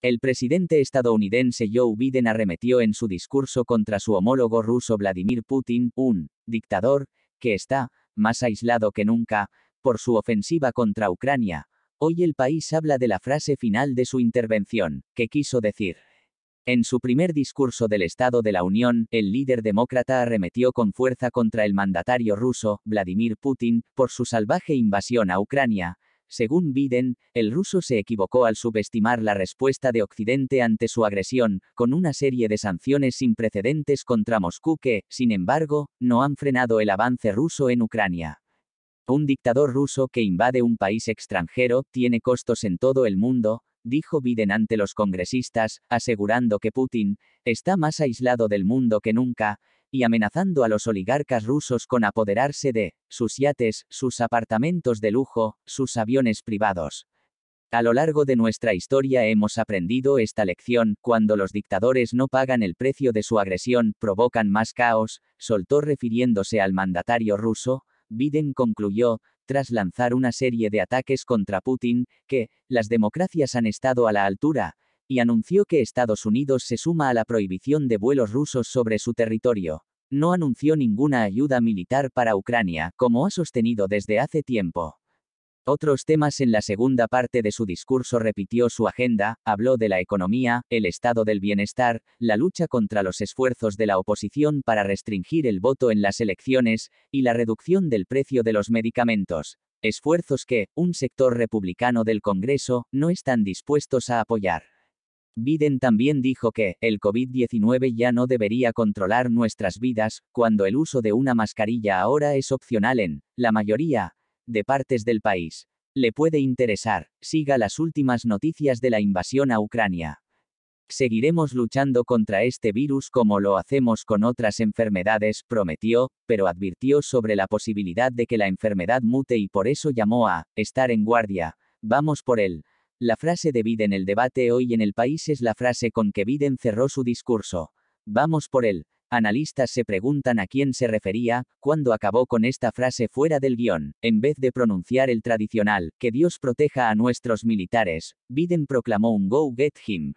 El presidente estadounidense Joe Biden arremetió en su discurso contra su homólogo ruso Vladimir Putin, un dictador, que está, más aislado que nunca, por su ofensiva contra Ucrania. Hoy el país habla de la frase final de su intervención, que quiso decir. En su primer discurso del Estado de la Unión, el líder demócrata arremetió con fuerza contra el mandatario ruso, Vladimir Putin, por su salvaje invasión a Ucrania, según Biden, el ruso se equivocó al subestimar la respuesta de Occidente ante su agresión, con una serie de sanciones sin precedentes contra Moscú que, sin embargo, no han frenado el avance ruso en Ucrania. Un dictador ruso que invade un país extranjero tiene costos en todo el mundo, dijo Biden ante los congresistas, asegurando que Putin está más aislado del mundo que nunca, y amenazando a los oligarcas rusos con apoderarse de sus yates, sus apartamentos de lujo, sus aviones privados. A lo largo de nuestra historia hemos aprendido esta lección, cuando los dictadores no pagan el precio de su agresión, provocan más caos, soltó refiriéndose al mandatario ruso, Biden concluyó, tras lanzar una serie de ataques contra Putin, que, las democracias han estado a la altura, y anunció que Estados Unidos se suma a la prohibición de vuelos rusos sobre su territorio. No anunció ninguna ayuda militar para Ucrania, como ha sostenido desde hace tiempo. Otros temas en la segunda parte de su discurso repitió su agenda, habló de la economía, el estado del bienestar, la lucha contra los esfuerzos de la oposición para restringir el voto en las elecciones, y la reducción del precio de los medicamentos, esfuerzos que, un sector republicano del Congreso, no están dispuestos a apoyar. Biden también dijo que, el COVID-19 ya no debería controlar nuestras vidas, cuando el uso de una mascarilla ahora es opcional en, la mayoría, de partes del país. Le puede interesar, siga las últimas noticias de la invasión a Ucrania. Seguiremos luchando contra este virus como lo hacemos con otras enfermedades, prometió, pero advirtió sobre la posibilidad de que la enfermedad mute y por eso llamó a, estar en guardia, vamos por él la frase de Biden el debate hoy en el país es la frase con que Biden cerró su discurso. Vamos por él. Analistas se preguntan a quién se refería, cuando acabó con esta frase fuera del guión, en vez de pronunciar el tradicional, que Dios proteja a nuestros militares, Biden proclamó un Go Get Him,